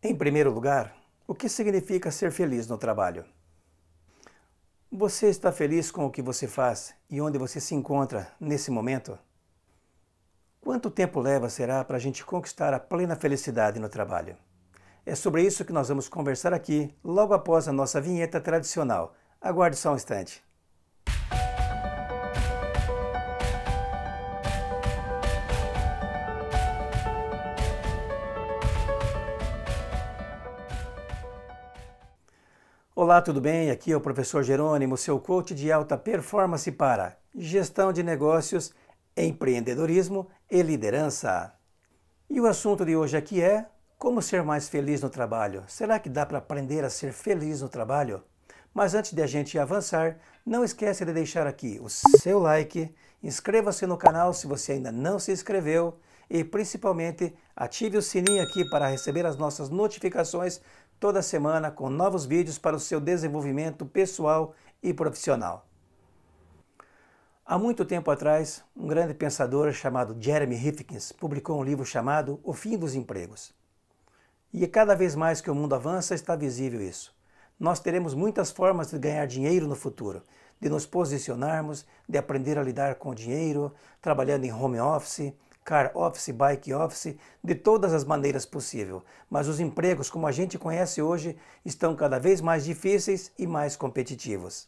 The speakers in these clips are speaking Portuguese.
Em primeiro lugar, o que significa ser feliz no trabalho? Você está feliz com o que você faz e onde você se encontra nesse momento? Quanto tempo leva será para a gente conquistar a plena felicidade no trabalho? É sobre isso que nós vamos conversar aqui logo após a nossa vinheta tradicional. Aguarde só um instante. Olá, tudo bem? Aqui é o professor Jerônimo, seu coach de alta performance para gestão de negócios, empreendedorismo e liderança. E o assunto de hoje aqui é como ser mais feliz no trabalho. Será que dá para aprender a ser feliz no trabalho? Mas antes de a gente avançar, não esqueça de deixar aqui o seu like, inscreva-se no canal se você ainda não se inscreveu e principalmente ative o sininho aqui para receber as nossas notificações toda semana com novos vídeos para o seu desenvolvimento pessoal e profissional. Há muito tempo atrás, um grande pensador chamado Jeremy Rifkin publicou um livro chamado O Fim dos Empregos. E é cada vez mais que o mundo avança, está visível isso. Nós teremos muitas formas de ganhar dinheiro no futuro, de nos posicionarmos, de aprender a lidar com o dinheiro, trabalhando em home office, car office, bike office, de todas as maneiras possível. Mas os empregos como a gente conhece hoje estão cada vez mais difíceis e mais competitivos.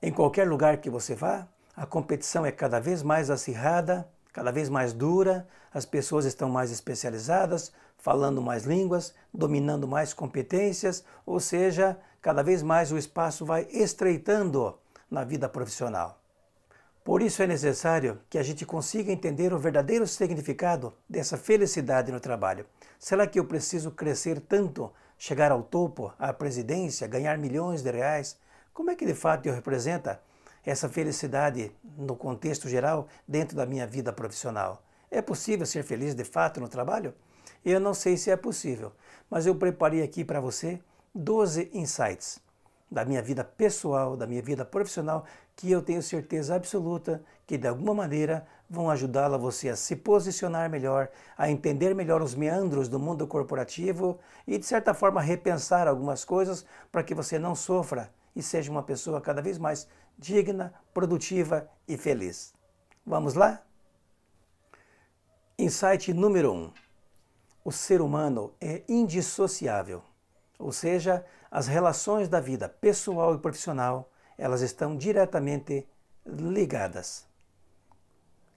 Em qualquer lugar que você vá, a competição é cada vez mais acirrada, cada vez mais dura, as pessoas estão mais especializadas, falando mais línguas, dominando mais competências, ou seja, cada vez mais o espaço vai estreitando na vida profissional. Por isso é necessário que a gente consiga entender o verdadeiro significado dessa felicidade no trabalho. Será que eu preciso crescer tanto, chegar ao topo, à presidência, ganhar milhões de reais? Como é que de fato eu representa essa felicidade no contexto geral dentro da minha vida profissional? É possível ser feliz de fato no trabalho? Eu não sei se é possível, mas eu preparei aqui para você 12 insights da minha vida pessoal, da minha vida profissional, que eu tenho certeza absoluta que de alguma maneira vão ajudá-la você a se posicionar melhor, a entender melhor os meandros do mundo corporativo e de certa forma repensar algumas coisas para que você não sofra e seja uma pessoa cada vez mais digna, produtiva e feliz. Vamos lá? Insight número 1. Um. O ser humano é indissociável, ou seja, as relações da vida pessoal e profissional, elas estão diretamente ligadas.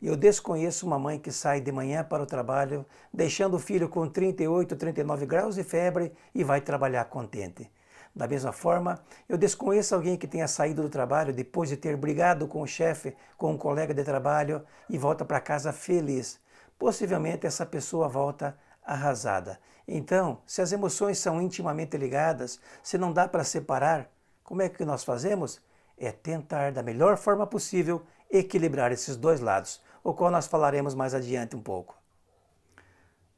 Eu desconheço uma mãe que sai de manhã para o trabalho, deixando o filho com 38, 39 graus de febre e vai trabalhar contente. Da mesma forma, eu desconheço alguém que tenha saído do trabalho depois de ter brigado com o chefe, com um colega de trabalho e volta para casa feliz. Possivelmente essa pessoa volta arrasada. Então, se as emoções são intimamente ligadas, se não dá para separar, como é que nós fazemos? É tentar, da melhor forma possível, equilibrar esses dois lados, o qual nós falaremos mais adiante um pouco.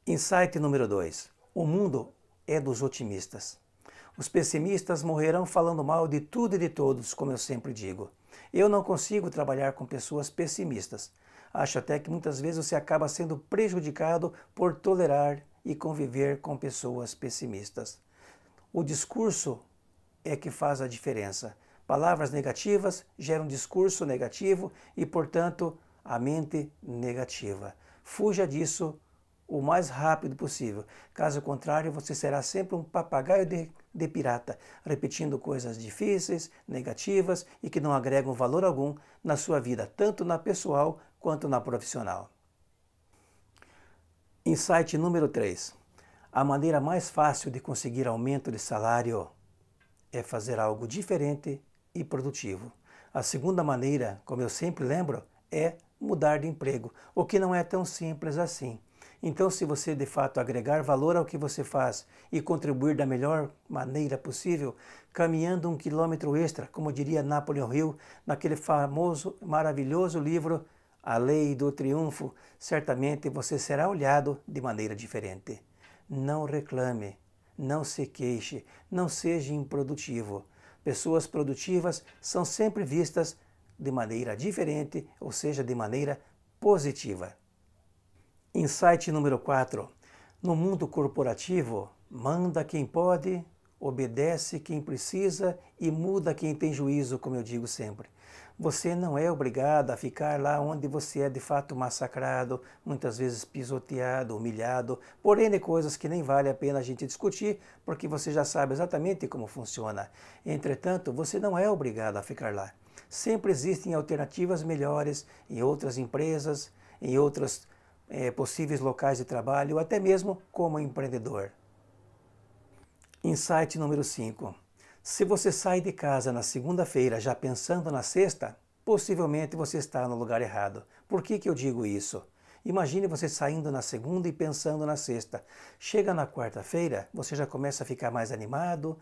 Insight número 2. O mundo é dos otimistas. Os pessimistas morrerão falando mal de tudo e de todos, como eu sempre digo. Eu não consigo trabalhar com pessoas pessimistas. Acho até que muitas vezes você acaba sendo prejudicado por tolerar e conviver com pessoas pessimistas. O discurso é que faz a diferença. Palavras negativas geram discurso negativo e, portanto, a mente negativa. Fuja disso o mais rápido possível. Caso contrário, você será sempre um papagaio de, de, pirata, repetindo coisas difíceis, negativas e que não agregam valor algum na sua vida, tanto na pessoal quanto na profissional. Insight número 3. A maneira mais fácil de conseguir aumento de salário é fazer algo diferente e produtivo. A segunda maneira, como eu sempre lembro, é mudar de emprego, o que não é tão simples assim então, se você de fato agregar valor ao que você faz e contribuir da melhor maneira possível, caminhando um quilômetro extra, como diria Napoleon Hill naquele famoso, maravilhoso livro A Lei do Triunfo, certamente você será olhado de maneira diferente. Não reclame, não se queixe, não seja improdutivo. Pessoas produtivas são sempre vistas de maneira diferente, ou seja, de maneira positiva. Insight número 4. No mundo corporativo, manda quem pode, obedece quem precisa e muda quem tem juízo, como eu digo sempre. Você não é obrigado a ficar lá onde você é de fato massacrado, muitas vezes pisoteado, humilhado, porém coisas que nem vale a pena a gente discutir, porque você já sabe exatamente como funciona. Entretanto, você não é obrigado a ficar lá. Sempre existem alternativas melhores em outras empresas, em outras é, possíveis locais de trabalho, até mesmo como empreendedor. Insight número 5. Se você sai de casa na segunda-feira já pensando na sexta, possivelmente você está no lugar errado. Por que, que eu digo isso? Imagine você saindo na segunda e pensando na sexta. Chega na quarta-feira, você já começa a ficar mais animado,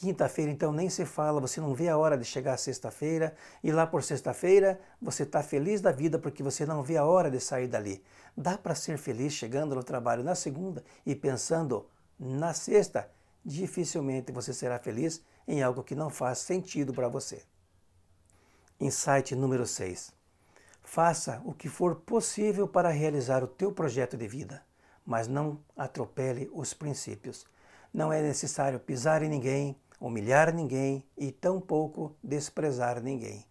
Quinta-feira, então, nem se fala, você não vê a hora de chegar sexta-feira, e lá por sexta-feira você está feliz da vida porque você não vê a hora de sair dali. Dá para ser feliz chegando no trabalho na segunda e pensando na sexta? Dificilmente você será feliz em algo que não faz sentido para você. Insight número 6. Faça o que for possível para realizar o teu projeto de vida, mas não atropele os princípios. Não é necessário pisar em ninguém, humilhar ninguém e tampouco desprezar ninguém.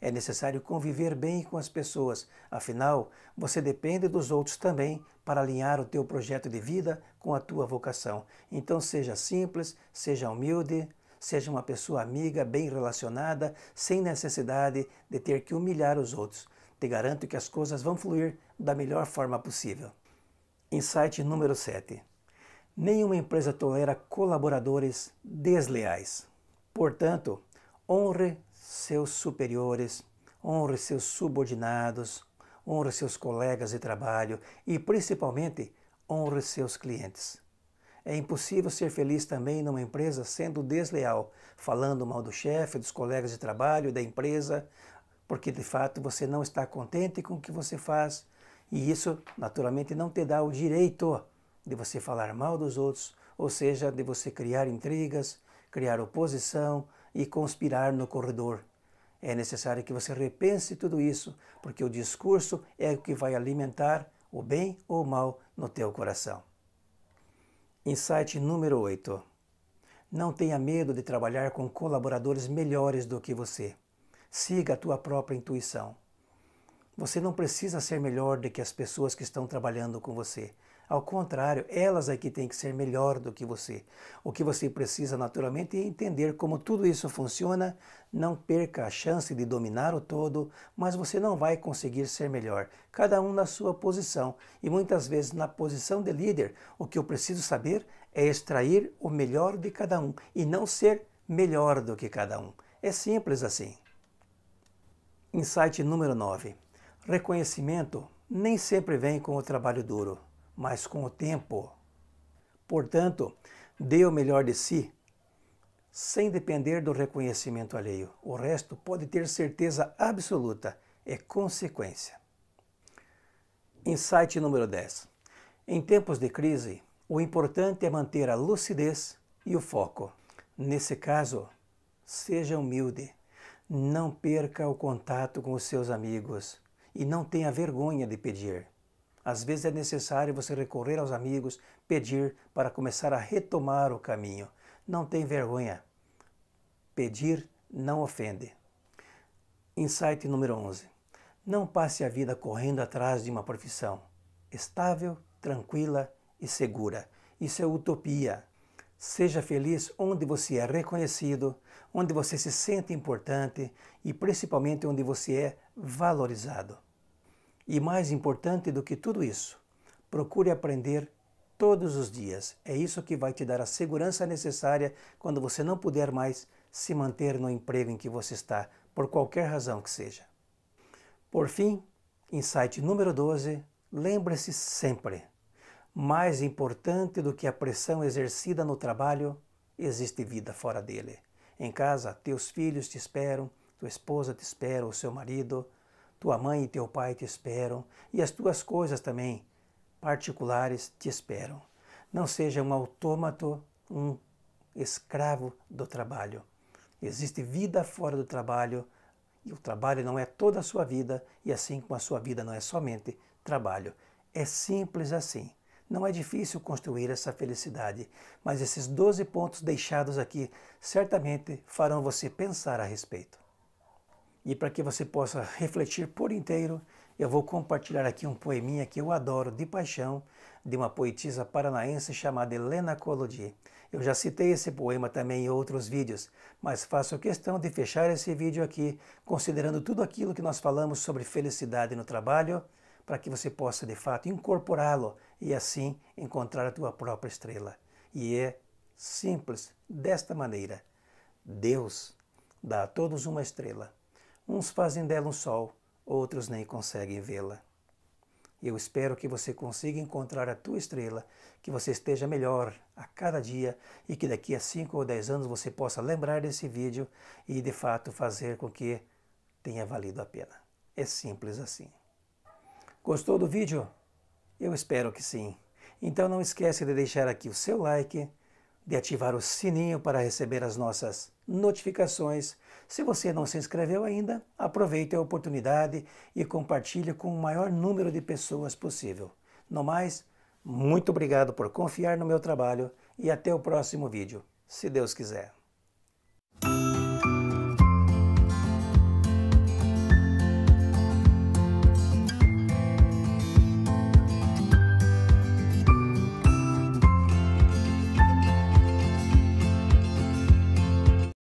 É necessário conviver bem com as pessoas, afinal, você depende dos outros também para alinhar o teu projeto de vida com a tua vocação. Então seja simples, seja humilde, seja uma pessoa amiga, bem relacionada, sem necessidade de ter que humilhar os outros. Te garanto que as coisas vão fluir da melhor forma possível. Insight número 7. Nenhuma empresa tolera colaboradores desleais. Portanto, honre seus superiores, honre seus subordinados, honre seus colegas de trabalho e, principalmente, honre seus clientes. É impossível ser feliz também numa empresa sendo desleal, falando mal do chefe, dos colegas de trabalho, da empresa, porque de fato você não está contente com o que você faz e isso naturalmente não te dá o direito de você falar mal dos outros, ou seja, de você criar intrigas, criar oposição e conspirar no corredor. É necessário que você repense tudo isso, porque o discurso é o que vai alimentar o bem ou o mal no teu coração. Insight número 8. Não tenha medo de trabalhar com colaboradores melhores do que você. Siga a tua própria intuição. Você não precisa ser melhor do que as pessoas que estão trabalhando com você. Ao contrário, elas aqui é têm que ser melhor do que você. O que você precisa naturalmente é entender como tudo isso funciona. Não perca a chance de dominar o todo, mas você não vai conseguir ser melhor. Cada um na sua posição e muitas vezes na posição de líder. O que eu preciso saber é extrair o melhor de cada um e não ser melhor do que cada um. É simples assim. Insight número 9. Reconhecimento nem sempre vem com o trabalho duro mas com o tempo. Portanto, dê o melhor de si, sem depender do reconhecimento alheio. O resto pode ter certeza absoluta, é consequência. Insight número 10. Em tempos de crise, o importante é manter a lucidez e o foco. Nesse caso, seja humilde. Não perca o contato com os seus amigos e não tenha vergonha de pedir. Às vezes é necessário você recorrer aos amigos, pedir para começar a retomar o caminho. Não tem vergonha. Pedir não ofende. Insight número 11. Não passe a vida correndo atrás de uma profissão. Estável, tranquila e segura. Isso é utopia. Seja feliz onde você é reconhecido, onde você se sente importante e principalmente onde você é valorizado. E mais importante do que tudo isso, procure aprender todos os dias. É isso que vai te dar a segurança necessária quando você não puder mais se manter no emprego em que você está, por qualquer razão que seja. Por fim, insight número 12, lembre-se sempre: mais importante do que a pressão exercida no trabalho, existe vida fora dele. Em casa, teus filhos te esperam, tua esposa te espera, o seu marido, tua mãe e teu pai te esperam, e as tuas coisas também, particulares, te esperam. Não seja um autômato, um escravo do trabalho. Existe vida fora do trabalho, e o trabalho não é toda a sua vida, e assim como a sua vida não é somente trabalho. É simples assim. Não é difícil construir essa felicidade, mas esses 12 pontos deixados aqui certamente farão você pensar a respeito. E para que você possa refletir por inteiro, eu vou compartilhar aqui um poeminha que eu adoro de paixão, de uma poetisa paranaense chamada Helena Colodi. Eu já citei esse poema também em outros vídeos, mas faço questão de fechar esse vídeo aqui considerando tudo aquilo que nós falamos sobre felicidade no trabalho, para que você possa de fato incorporá-lo e assim encontrar a tua própria estrela. E é simples desta maneira. Deus dá a todos uma estrela. Uns fazem dela um sol, outros nem conseguem vê-la. Eu espero que você consiga encontrar a tua estrela, que você esteja melhor a cada dia e que daqui a 5 ou 10 anos você possa lembrar desse vídeo e de fato fazer com que tenha valido a pena. É simples assim. Gostou do vídeo? Eu espero que sim. Então não esquece de deixar aqui o seu like, de ativar o sininho para receber as nossas notificações. Se você não se inscreveu ainda, aproveite a oportunidade e compartilhe com o maior número de pessoas possível. No mais, muito obrigado por confiar no meu trabalho e até o próximo vídeo, se Deus quiser.